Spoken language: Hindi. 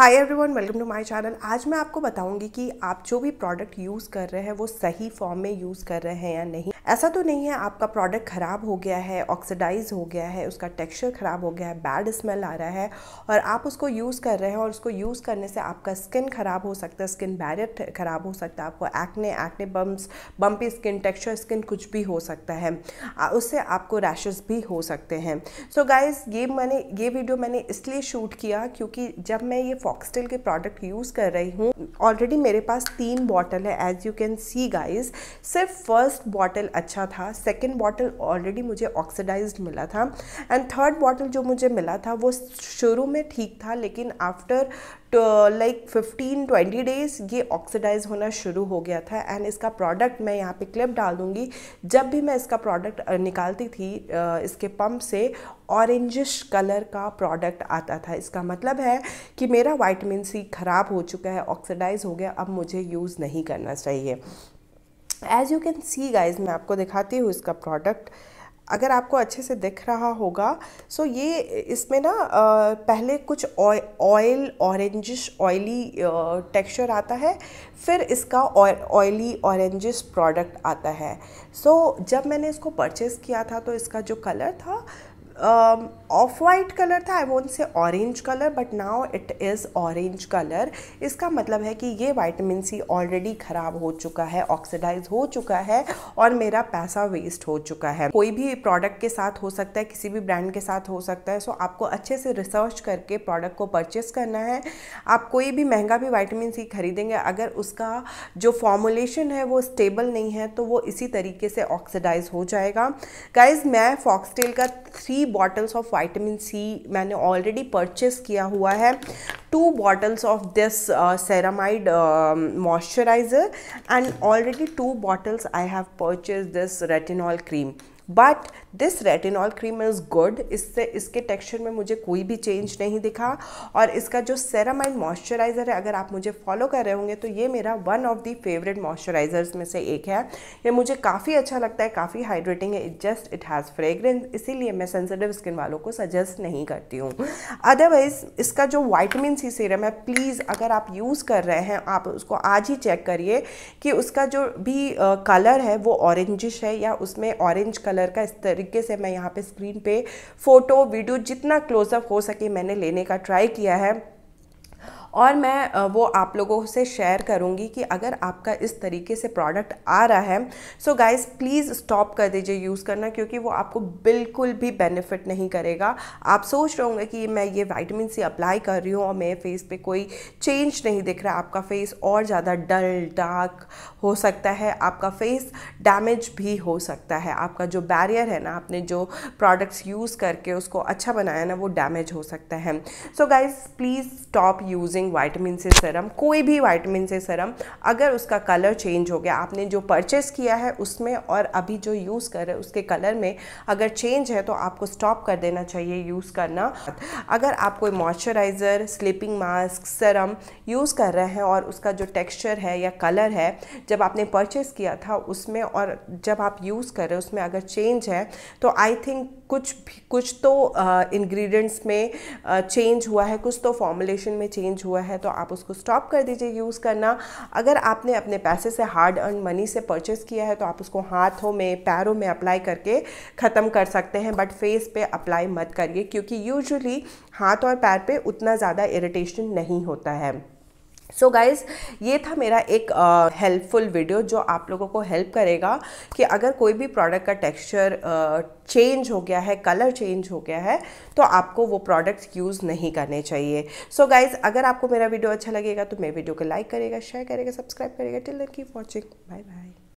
hi everyone welcome to my channel आज मैं आपको बताऊंगी कि आप जो भी प्रोडक्ट यूज़ कर रहे हैं वो सही फॉर्म में यूज़ कर रहे हैं या नहीं ऐसा तो नहीं है आपका प्रोडक्ट ख़राब हो गया है ऑक्सीडाइज हो गया है उसका टेक्सचर ख़राब हो गया है बैड स्मेल आ रहा है और आप उसको यूज़ कर रहे हैं और उसको यूज़ करने से आपका स्किन ख़राब हो सकता है स्किन बैरियर ख़राब हो सकता है आपको acne acne bumps bumpy skin texture skin कुछ भी हो सकता है उससे आपको रैशेज़ भी हो सकते हैं सो so गाइज़ ये मैंने ये वीडियो मैंने इसलिए शूट किया क्योंकि जब मैं ये फॉक्सटेल के प्रोडक्ट यूज़ कर रही हूँ ऑलरेडी मेरे पास तीन बॉटल है as you can see guys सिर्फ फर्स्ट बॉटल अच्छा था सेकेंड बॉटल ऑलरेडी मुझे ऑक्सीडाइज मिला था एंड थर्ड बॉटल जो मुझे मिला था वो शुरू में ठीक था लेकिन after like fifteen twenty days ये ऑक्सीडाइज होना शुरू हो गया था एंड इसका प्रोडक्ट मैं यहाँ पे क्लिप डाल दूँगी जब भी मैं इसका प्रोडक्ट uh, निकालती थी uh, इसके पंप से ऑरेंजिश कलर का प्रोडक्ट आता था इसका मतलब है कि मेरा वाइटमिन सी ख़राब हो चुका है ऑक्सीडाइज हो गया अब मुझे यूज़ नहीं करना चाहिए as you can see guys मैं आपको दिखाती हूँ इसका प्रोडक्ट अगर आपको अच्छे से दिख रहा होगा सो ये इसमें ना पहले कुछ ऑयल ऑरेंजिश ऑयली टेक्सचर आता है फिर इसका ऑयली ऑरेंजिश प्रोडक्ट आता है सो so, जब मैंने इसको परचेस किया था तो इसका जो कलर था ऑफ वाइट कलर था I won't say orange colour but now it is orange colour इसका मतलब है कि ये वाइटमिन सी ऑलरेडी ख़राब हो चुका है ऑक्सीडाइज हो चुका है और मेरा पैसा वेस्ट हो चुका है कोई भी प्रोडक्ट के साथ हो सकता है किसी भी ब्रांड के साथ हो सकता है सो आपको अच्छे से रिसर्च करके प्रोडक्ट को परचेस करना है आप कोई भी महंगा भी वाइटामिन सी खरीदेंगे अगर उसका जो फॉर्मुलेशन है वो स्टेबल नहीं है तो वो इसी तरीके से ऑक्सीडाइज हो जाएगा गाइज मैं फॉक्सटेल का three bottles of vitamin C मैंने ऑलरेडी परचेस किया हुआ है two bottles of this ceramide moisturiser and already two bottles I have purchase this retinol cream but this retinol cream is good इससे इसके टेक्सचर में मुझे कोई भी चेंज नहीं दिखा और इसका जो सेरम एंड मॉइस्चराइज़र है अगर आप मुझे फॉलो कर रहे होंगे तो ये मेरा one of the favourite moisturisers में से एक है ये मुझे काफ़ी अच्छा लगता है काफ़ी हाइड्रेटिंग है it just it has fragrance इसीलिए मैं सेंसिटिव स्किन वालों को सजेस्ट नहीं करती हूँ अदरवाइज़ इसका जो वाइटमिन सी सीरम है प्लीज़ अगर आप यूज़ कर रहे हैं आप उसको आज ही चेक करिए कि उसका जो भी कलर है वो ऑरेंजिश है या उसमें ऑरेंज कलर कलर का इस तरीके से मैं यहाँ पे स्क्रीन पे फ़ोटो वीडियो जितना क्लोजअप हो सके मैंने लेने का ट्राई किया है और मैं वो आप लोगों से शेयर करूँगी कि अगर आपका इस तरीके से प्रोडक्ट आ रहा है सो गाइज़ प्लीज़ स्टॉप कर दीजिए यूज़ करना क्योंकि वो आपको बिल्कुल भी बेनिफिट नहीं करेगा आप सोच रहे होंगे कि मैं ये वाइटमिन सी अप्लाई कर रही हूँ और मेरे फेस पे कोई चेंज नहीं दिख रहा आपका फेस और ज़्यादा डल डार्क हो सकता है आपका फेस डैमेज भी हो सकता है आपका जो बैरियर है ना आपने जो प्रोडक्ट्स यूज़ करके उसको अच्छा बनाया ना वो डैमेज हो सकता है so guys please stop using using vitamin C serum कोई भी वाइटमिन से सरम अगर उसका कलर चेंज हो गया आपने जो परचेस किया है उसमें और अभी जो यूज़ कर रहे हैं उसके कलर में अगर चेंज है तो आपको स्टॉप कर देना चाहिए यूज़ करना अगर आप कोई moisturiser sleeping mask serum use कर रहे हैं और उसका जो टेक्स्चर है या कलर है जब आपने परचेस किया था उसमें और जब आप यूज़ कर रहे हैं उसमें अगर चेंज है तो आई थिंक कुछ कुछ तो इंग्रेडिएंट्स uh, में चेंज uh, हुआ है कुछ तो फॉर्मुलेशन में चेंज हुआ हुआ है तो आप उसको स्टॉप कर दीजिए यूज़ करना अगर आपने अपने पैसे से हार्ड अर्न मनी से परचेस किया है तो आप उसको हाथों में पैरों में अप्लाई करके ख़त्म कर सकते हैं बट फेस पे अप्लाई मत करिए क्योंकि यूजुअली हाथ और पैर पे उतना ज़्यादा इरिटेशन नहीं होता है सो so गाइज़ ये था मेरा एक हेल्पफुल uh, वीडियो जो आप लोगों को हेल्प करेगा कि अगर कोई भी प्रोडक्ट का टेक्सचर चेंज uh, हो गया है कलर चेंज हो गया है तो आपको वो प्रोडक्ट्स यूज़ नहीं करने चाहिए सो so गाइज़ अगर आपको मेरा वीडियो अच्छा लगेगा तो मेरे वीडियो को लाइक करेगा शेयर करेगा सब्सक्राइब करेगा till then keep watching bye bye